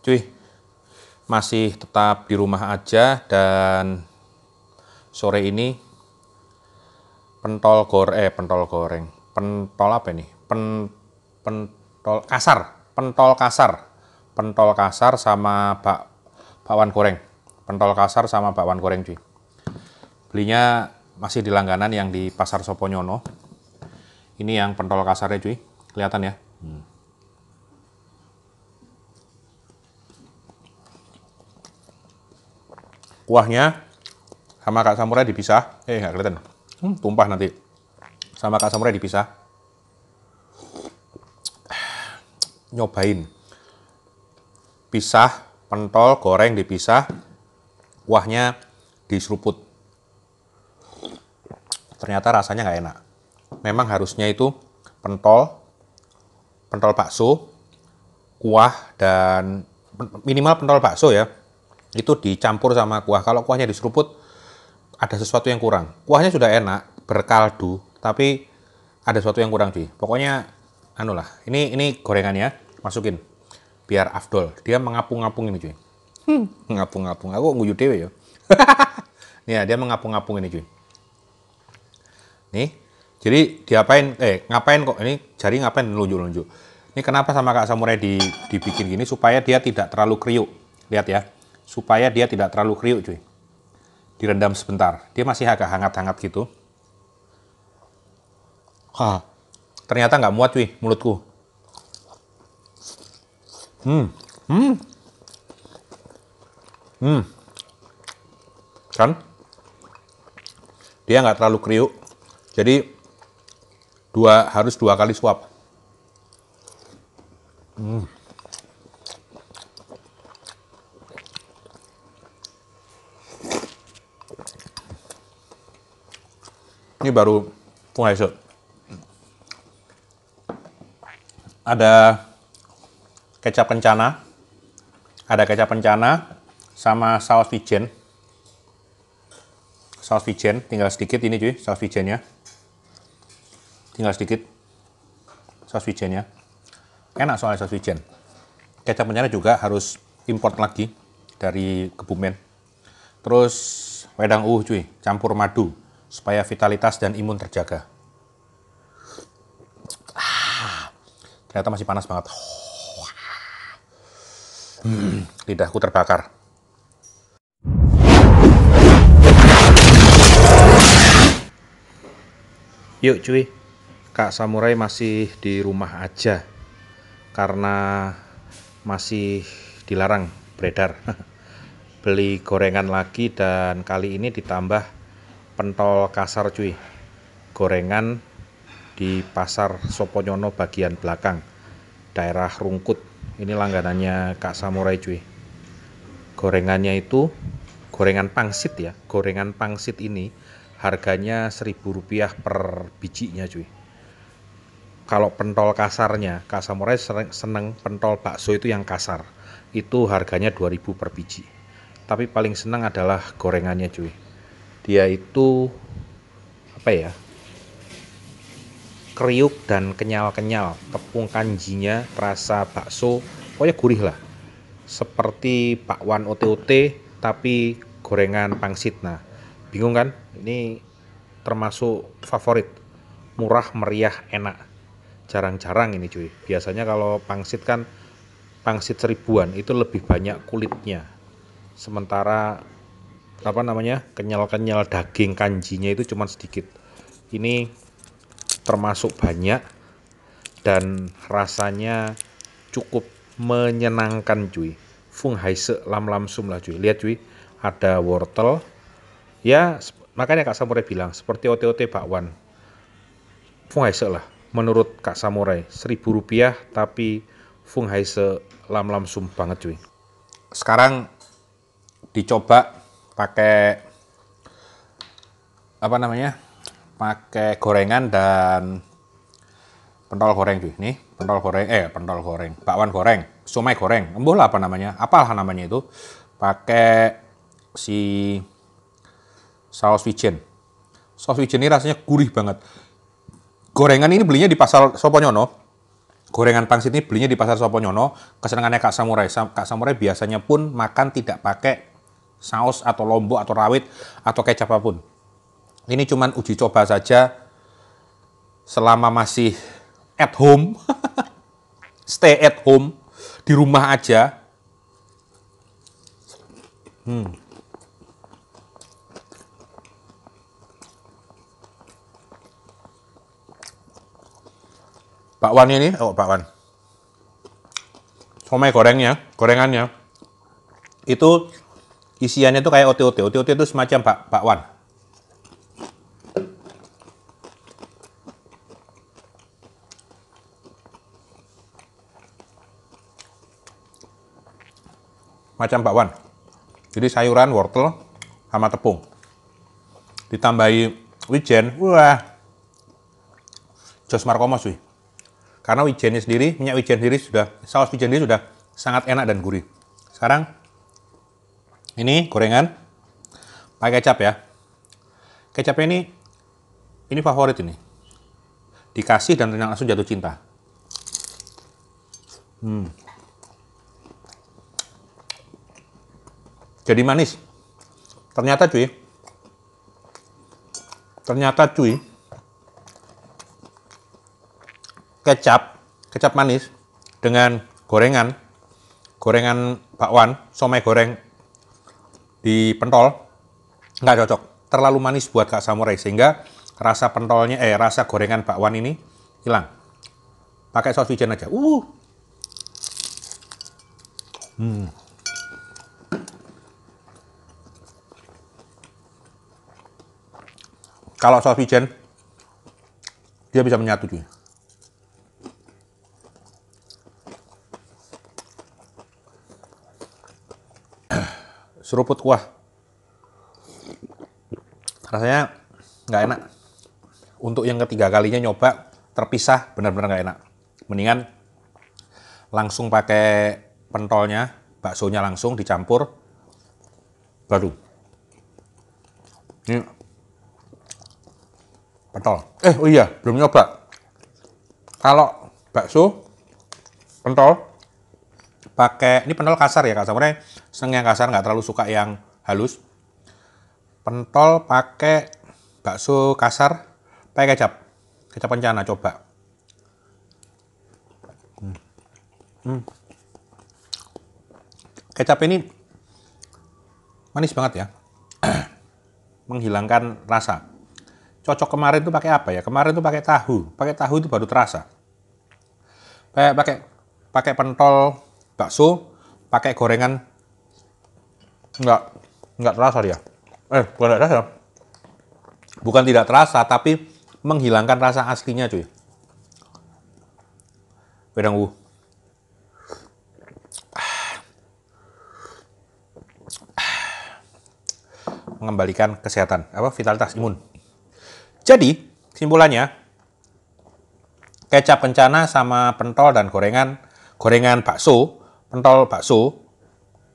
cuy masih tetap di rumah aja dan sore ini pentol goreng eh pentol goreng pentol apa nih pen pentol kasar pentol kasar pentol kasar sama bak bakwan goreng pentol kasar sama bakwan goreng cuy belinya masih di langganan yang di pasar Soponyono ini yang pentol kasarnya cuy kelihatan ya hmm. kuahnya sama kak samurai dipisah eh nggak kelihatan hmm, tumpah nanti sama kak samurai dipisah nyobain pisah pentol goreng dipisah kuahnya diseruput ternyata rasanya nggak enak memang harusnya itu pentol pentol bakso kuah dan minimal pentol bakso ya itu dicampur sama kuah. Kalau kuahnya diseruput, ada sesuatu yang kurang. Kuahnya sudah enak, berkaldu, tapi ada sesuatu yang kurang cuy. Pokoknya, anu lah. Ini ini gorengannya, masukin. Biar afdol. Dia mengapung apung ini cuy. Hmm. Mengapung-apung. Aku nguyu dewe ya. ya, dia mengapung apung ini cuy. Nih, jadi diapain, eh ngapain kok, ini jari ngapain nunjuk-nunjuk. Ini kenapa sama Kak Samurai di, dibikin gini, supaya dia tidak terlalu kriuk. Lihat ya, supaya dia tidak terlalu kriuk cuy. Direndam sebentar. Dia masih agak hangat-hangat gitu. ha ternyata nggak muat cuy mulutku. Hmm, hmm, hmm, kan? Dia nggak terlalu kriuk. Jadi dua harus dua kali suap. Hmm. ini baru Fungai shoot. Ada kecap kencana, ada kecap kencana sama saus vijen Saus vijen tinggal sedikit ini cuy, saus vijennya Tinggal sedikit saus vijennya Enak soalnya saus vijen Kecap kencana juga harus import lagi dari Kebumen. Terus wedang uh cuy, campur madu supaya vitalitas dan imun terjaga. Ah, ternyata masih panas banget. Hmm, lidahku terbakar. Yuk cuy, Kak Samurai masih di rumah aja karena masih dilarang beredar. Beli gorengan lagi dan kali ini ditambah pentol kasar cuy gorengan di pasar Soponyono bagian belakang daerah Rungkut ini langganannya Kak Samurai cuy gorengannya itu gorengan pangsit ya gorengan pangsit ini harganya seribu rupiah per bijinya cuy kalau pentol kasarnya Kak Samurai seneng pentol bakso itu yang kasar itu harganya 2000 per biji tapi paling senang adalah gorengannya cuy dia itu apa ya kriuk dan kenyal-kenyal tepung kanjinya terasa bakso pokoknya gurih lah seperti bakwan OTOT tapi gorengan pangsit nah bingung kan ini termasuk favorit murah meriah enak jarang-jarang ini cuy biasanya kalau pangsit kan pangsit seribuan itu lebih banyak kulitnya sementara apa namanya kenyal-kenyal daging kanjinya itu cuma sedikit ini termasuk banyak dan rasanya cukup menyenangkan cuy fung hai se lam lam sum lah cuy lihat cuy ada wortel ya makanya Kak Samurai bilang seperti OTOT bakwan fung hai se lah menurut Kak Samurai seribu rupiah tapi Fung hai se lam lam sum banget cuy sekarang dicoba pakai apa namanya pakai gorengan dan pentol goreng cuy nih pentol goreng eh pentol goreng bakwan goreng sumai goreng embuh lah apa namanya apalah namanya itu pakai si saus wijen saus wijen ini rasanya gurih banget gorengan ini belinya di pasar Soponyono gorengan pangsit ini belinya di pasar Soponyono kesenangannya Kak Samurai Kak Samurai biasanya pun makan tidak pakai saus atau lombok atau rawit atau kecap apapun. Ini cuman uji coba saja selama masih at home, stay at home, di rumah aja. Hmm. Wan ini, oh Wan. Somai gorengnya, gorengannya, itu isiannya tuh kayak OTOT. OTOT itu semacam pak Wan. Macam bakwan. Jadi sayuran, wortel, sama tepung. Ditambahi wijen, wah. Jos Markomos, wih. Karena wijennya sendiri, minyak wijen sendiri sudah, saus wijen sendiri sudah sangat enak dan gurih. Sekarang ini gorengan pakai kecap ya. Kecapnya ini ini favorit ini. Dikasih dan langsung jatuh cinta. Hmm. Jadi manis. Ternyata cuy. Ternyata cuy. Kecap, kecap manis dengan gorengan gorengan bakwan, somai goreng di pentol nggak cocok terlalu manis buat kak samurai sehingga rasa pentolnya eh rasa gorengan bakwan ini hilang pakai saus wijen aja uh hmm. kalau saus wijen dia bisa menyatu juga seruput kuah rasanya nggak enak untuk yang ketiga kalinya nyoba terpisah benar-benar nggak enak mendingan langsung pakai pentolnya baksonya langsung dicampur baru ini pentol eh oh iya belum nyoba kalau bakso pentol pakai ini pentol kasar ya kak sebenarnya seneng yang kasar nggak terlalu suka yang halus pentol pakai bakso kasar pakai kecap kecap pencana nah, coba hmm. Hmm. kecap ini manis banget ya menghilangkan rasa cocok kemarin tuh pakai apa ya kemarin tuh pakai tahu pakai tahu itu baru terasa pakai pakai pakai pentol bakso pakai gorengan nggak nggak terasa dia. Eh, bukan nggak terasa. Bukan tidak terasa, tapi menghilangkan rasa aslinya, cuy. Wedang wu. Mengembalikan kesehatan, apa vitalitas imun. Jadi, simpulannya, kecap kencana sama pentol dan gorengan, gorengan bakso, pentol bakso,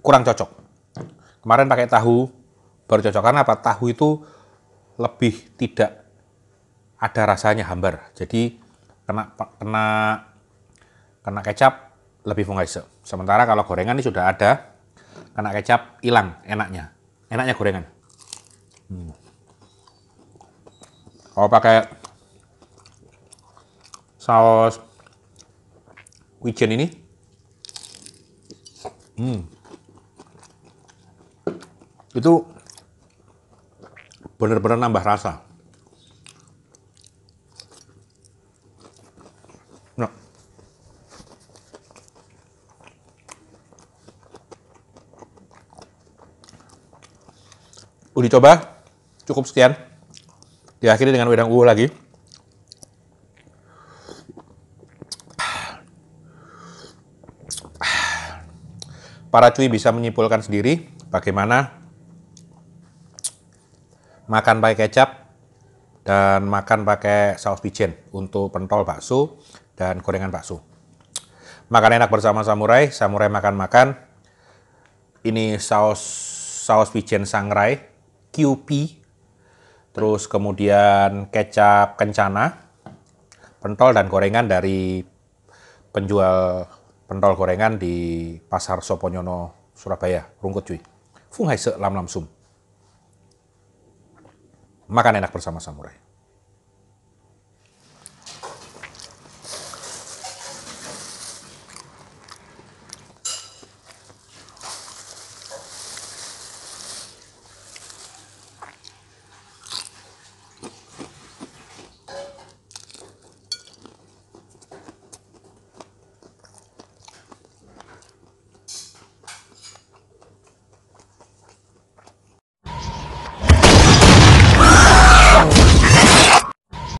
kurang cocok. Kemarin pakai tahu baru cocok karena apa? Tahu itu lebih tidak ada rasanya hambar. Jadi kena kena kena kecap lebih fungsi Sementara kalau gorengan ini sudah ada, kena kecap hilang enaknya. Enaknya gorengan. Hmm. Kalau pakai saus wijen ini, hmm, itu benar-benar nambah rasa. Nah. Udah coba cukup sekian. Diakhiri dengan wedang uwu lagi. Para cuy bisa menyimpulkan sendiri bagaimana makan pakai kecap dan makan pakai saus pijen untuk pentol bakso dan gorengan bakso. Makan enak bersama samurai, samurai makan-makan. Ini saus saus pijen sangrai, QP, terus kemudian kecap kencana, pentol dan gorengan dari penjual pentol gorengan di Pasar Soponyono, Surabaya, Rungkut Cuy. Fung Hai Se Lam Lam Sum. Makan enak bersama samurai.